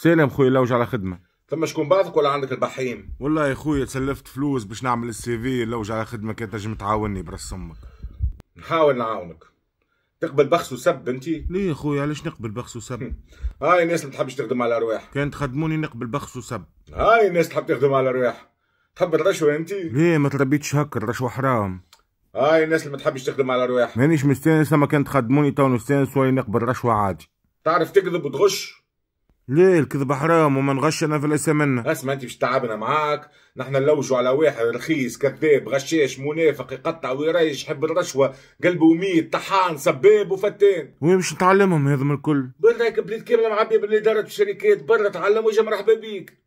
سلام خويا لوج على خدمه ثم شكون بعضك ولا عندك البحيم والله يا خويا تسلفت فلوس باش نعمل السي في لوج على خدمه كان تنجم تعاوني براس امك نحاول نعاونك تقبل بخس وسب انت ليه يا خويا علاش نقبل بخس وسب هاي الناس اللي تحبش تخدم على الارواح كان تخدموني نقبل بخس وسب هاي الناس تحب تخدم على الارواح تحب الرشوه انت ليه ما تربيتش هكا الرشوه حرام هاي الناس اللي ما تحبش تخدم على الارواح مانيش مستانس لما كان تخدموني تو نستانس ولا نقبل رشوه عادي تعرف تكذب وتغش ليه الكذب حرام ومن غشنا فليس منا اسمع انت مش تعبنا معاك نحن نلوجوا على واحد رخيص كذاب غشاش منافق يقطع ويريش حب الرشوه قلبه ميت طحان سباب وفتان وين باش نتعلمهم هذم الكل برا بلاد كامله معبيه بالادارات الشركات برا تعلموا وجه مرحبا بيك